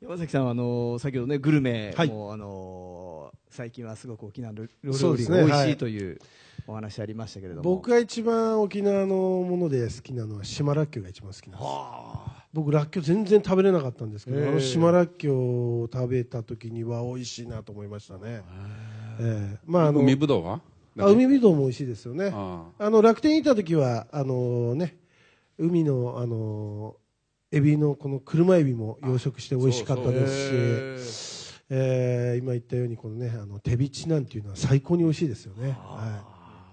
山崎さんはあの先ほどねグルメも、はい、あの最近はすごく沖縄の料理が美味しいというお話ありましたけれども、ねはい、僕が一番沖縄のもので好きなのは島らっきょうが一番好きなんです僕らっきょう全然食べれなかったんですけどあの島らっきょうを食べた時には美味しいなと思いましたね、えー、まああの海ぶどうはあ海ぶどうも美味しいですよねあの楽天にいた時はあのね海のあのーエビのこの車エビも養殖しておいしかったですし、今言ったように、このね、手ビチなんていうのは最高においしいですよね。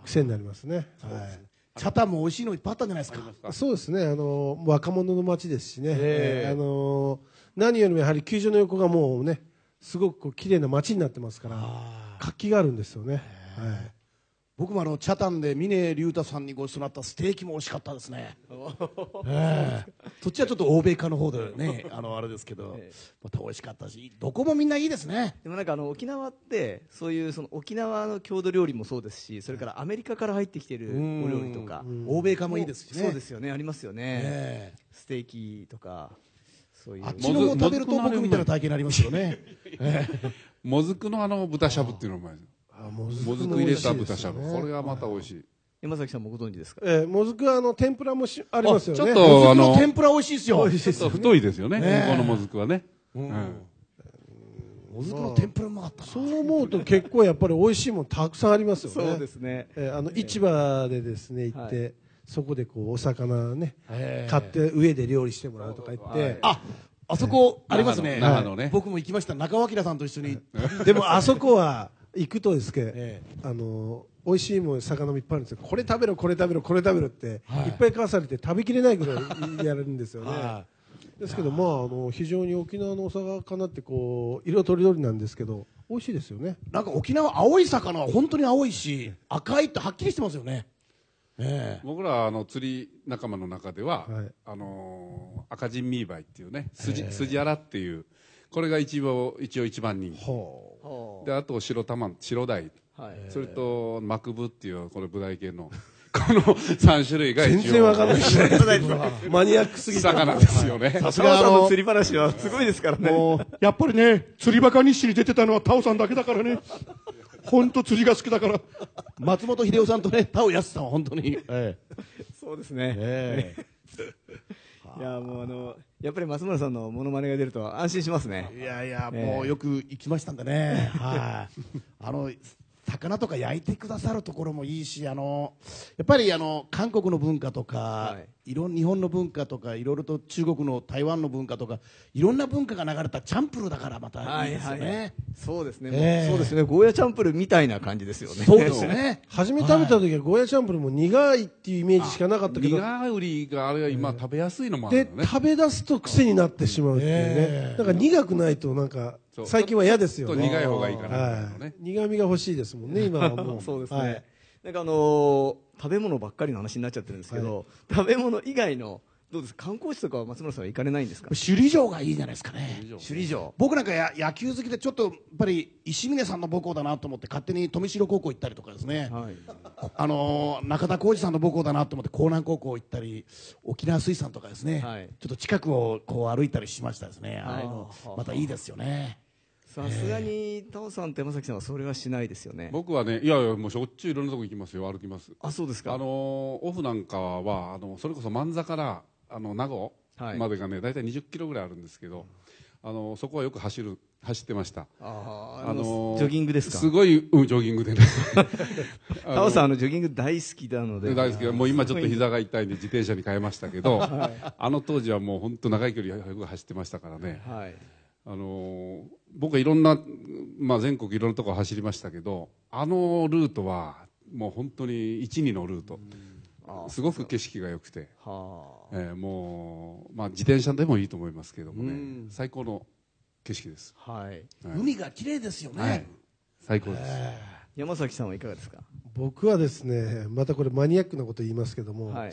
癖になりますね。チャタンも美味しいのいっぱいあったんじゃないですか。そうですね。あの、若者の街ですしね。あの、何よりもやはり球場の横がもうね、すごくこう綺麗な街になってますから、活気があるんですよね。はい。僕もあのチャタンで峰竜太さんにご馳走になったステーキも美味しかったですね、えそっちはちょっと欧米化の方でね あのあれですけど、ええ、また美味しかったしどこもみんないいですねでもなんかあの沖縄ってそういうその沖縄の郷土料理もそうですしそれからアメリカから入ってきてるお料理とか欧米化もいいですしねそうですよねありますよね、ええ、ステーキとかそういうあっちのも食べると僕みたいな体験になりますよねもずくのあの豚しゃぶっていうのもうまいですもずく入れた豚しゃぶ、これがまた美味しい。山崎さんもご存知ですか。えー、もずくあの天ぷらもしありますよね。ちょっとあの天ぷら美味しいですよ。太いですよね。ねこのもずくはね。うん。もずくの天ぷらもあった、そう思うと結構やっぱり美味しいものたくさんありますよね。そうですね。えー、あの市場でですね行って。そこでこうお魚ね買って上で料理してもらうとか言ってああそこありますね僕も行きました中尾明さんと一緒に でも あそこは行くとですけ、え、あの美味しいもん魚もいっぱいあるんですよこれ食べろこれ食べろこれ食べろって、い、っぱい食わされて食べきれないぐらいやるんですよね、ですけど、まあ、あの非常に沖縄のお魚ってこう色とりどりなんですけど美味しいですよねなんか沖縄青い魚は本当に青いし赤いってはっきりしてますよねね、僕らあの釣り仲間の中では、はい、あのー、赤人ミーバイっていうねスジえー、スジっていうこれが一応一応一番人気であと白玉白鯛それと幕部っていうこれ舞台系の この3種類が全然わからないですね。マニアックすぎて。魚ですよね。さすがの釣り話はすごいですからね。やっぱりね、釣りバカ日誌に出てたのはタオさんだけだからね。本当釣りが好きだから。松本秀夫さんとね、タオヤスさんは本当に。ええ、そうですね。ええ、いや、もうあの、やっぱり松村さんのものまねが出ると安心しますね。いやいや、もうよく行きましたんでね。はい。あの、魚とか焼いてくださるところもいいし、あの、やっぱりあの、韓国の文化とか、はい、日本の文化とかいろいろと中国の台湾の文化とかいろんな文化が流れたチャンプルだからまたいいですよね、はいはい、そうですね、えー、そうですねゴーヤチャンプルみたいな感じですよねそうですね初め食べた時はゴーヤチャンプルも苦いっていうイメージしかなかったけど苦いがあれが今食べやすいのもある、ね、で食べ出すと癖になってしまうっていうね、えー、なんか苦くないとなんか最近は嫌ですよね苦い方がいいかな、ねはい、苦みが欲しいですもんね今はもう そうですね、はいなんかあのー、食べ物ばっかりの話になっちゃってるんですけど、食べ物以外のどうです観光地とかは松村さんは行かれないんですか首里城がいいじゃないですかね首里城僕なんかや野球好きでちょっとやっぱり石峰さんの母校だなと思って勝手に富城高校行ったりとかですね、はい、あの中田浩二さんの母校だなと思って江南高校行ったり沖縄水産とかですね、はい、ちょっと近くをこう歩いたりしましたですね、はい、またいいですよねさすがに、タオさんと山崎さんはそれはしないですよね。僕はね、いやいや、もうしょっちゅういろんなとこ行きますよ、歩きます。あ、そうですか。あの、オフなんかは、あの、それこそ万座から、あの、名護までがね、大体20キロぐらいあるんですけど、あの、そこはよく走る、走ってました。ああ、あの、ジョギングですかすごい、うん、ジョギングでね。タオさん、あの、ジョギング大好きなので。大好き。もう今ちょっと膝が痛いんで自転車に変えましたけど、あの当時はもう本当長い距離よく走ってましたからね。はい。あの僕はいろんな、まあ、全国いろんなとこ走りましたけどあのルートはもう本当に一二のルート、すごく景色が良くて、えー、もう、まあ、自転車でもいいと思いますけどもね、最高の景色です、はい、はい、海が綺麗ですよね、はい、最高です、山崎さんはいかがですか僕はですねまたこれマニアックなこと言いますけども、はい、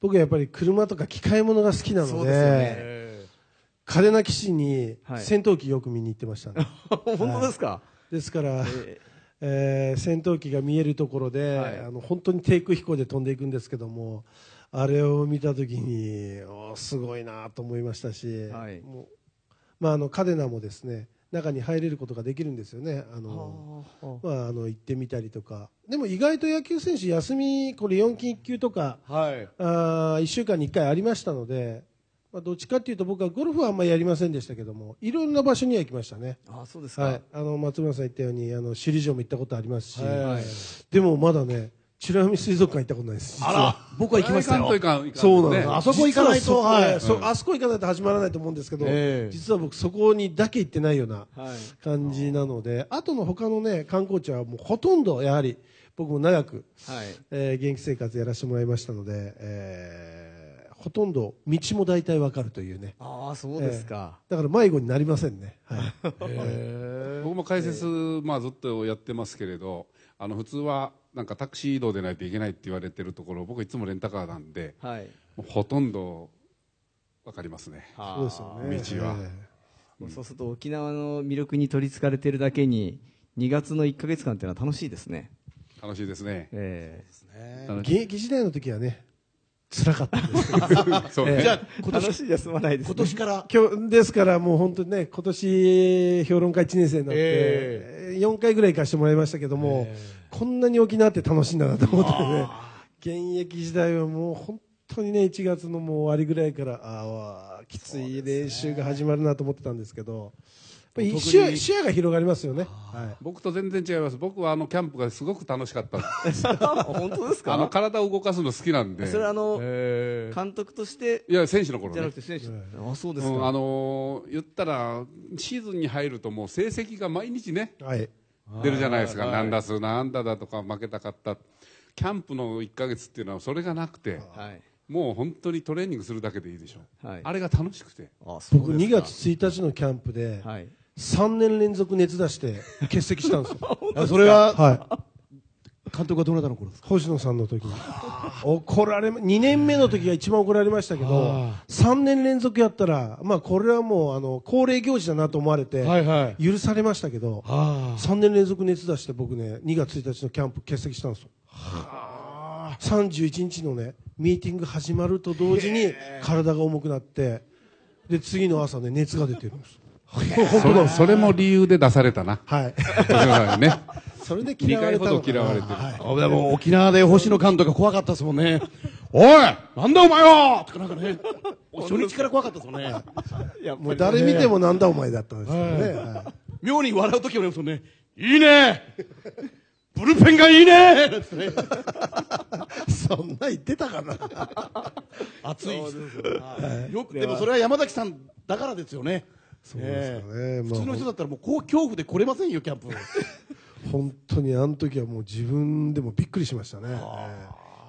僕はやっぱり車とか機械物が好きなので、ね、嘉手納基地に戦闘機よく見に行ってましたね。本当ですか、ですから、えー、戦闘機が見えるところで、はい、あの本当に低空飛行で飛んでいくんですけどもあれを見た時におすごいなと思いましたし、はいもまあ、あの嘉手納もですね中に入れることができるんですよね、あのまあ、あの行ってみたりとか、でも意外と野球選手、休み、これ4期1級とか、はい、あ1週間に1回ありましたので、まあ、どっちかというと僕はゴルフはあんまりやりませんでしたけども、いろんな場所には行きましたね。あそうですあの、松村さん言ったように、あの、首里城も行ったことありますし、はい、でもまだね、美ら海水族館行ったことないです。あら、僕は行きましたよ。そうなあそこ行かないと、はい、あそこ行かないと始まらないと思うんですけど、実は僕そこにだけ行ってないような感じなので、あとの他のね、観光地はもうほとんどやはり、僕も長く、はいえー、元気生活やらせてもらいましたので、えーほとんど道も大体わかるというね。ああ、そうですか、えー、だから迷子になりませんね。はい、僕も解説、まあずっとやってますけれど、あの普通はなんかタクシー移動でないといけないって言われてるところ、僕いつもレンタカーなんで、はい、ほとんどわかりますね。そうですよね。道は。うん、そうすると沖縄の魅力に取りつかれてるだけに、2月の1か月間っていうのは楽しいですね。楽しいですね。えー、ね現役時代の時はね、辛かったです。じゃあ、今年休まないです、ね、今年から。今日、ですからもう本当にね、今年、評論家1年生になって、えー、4回ぐらい行かしてもらいましたけども、えー、こんなに沖縄って楽しいんだなと思ってね、現役時代はもう本当にね、1月のもう終わりぐらいから、ああ、きつい練習が始まるなと思ってたんですけど、り視野視野が広がりますよね、はい、僕と全然違います僕はあのキャンプがすごく楽しかったです 本当ですかあの体を動かすの好きなんでそれあの、えー、監督としていや選手の頃、ね、じゃなくて選手、はい、あそうですか、うん、あのー、言ったらシーズンに入るともう成績が毎日ね、はい、出るじゃないですか、何打数何打だとか負けたかったキャンプの1か月っていうのはそれがなくて、はいもう本当にトレーニングするだけでいいでしょう、はい、あれが楽しくて、僕、2月1日のキャンプで、はい、3年連続熱出して欠席したんですよ。それは、はい。監督はどなたの頃ですか星野さんの時に。怒られ、2年目の時が一番怒られましたけど、3年連続やったら、まあこれはもう、あの、恒例行事だなと思われて、許されましたけど、3年連続熱出して僕ね、2月1日のキャンプ欠席したんですよ。31日のね、ミーティング始まると同時に体が重くなって、で、次の朝ね、熱が出てるんです。それそれも理由で出されたな。はい。ね。それで嫌われた2回ほど嫌われてる。はい、でも沖縄で星野監督が怖かったですもんね。おいなんだお前はとかなんかね、初日から怖かったですもんね。いや、もう誰見てもなんだお前だったんですけどね。はい、妙に笑う時もありますもんね。いいねブルペンがいいねってね。そんな言ってたかな熱いです、はい、よく、でもそれは山崎さんだからですよね。そうですかね。普通の人だったらもう恐怖で来れませんよ、キャンプ。本当にあの時はもう自分でもびっくりしましたね。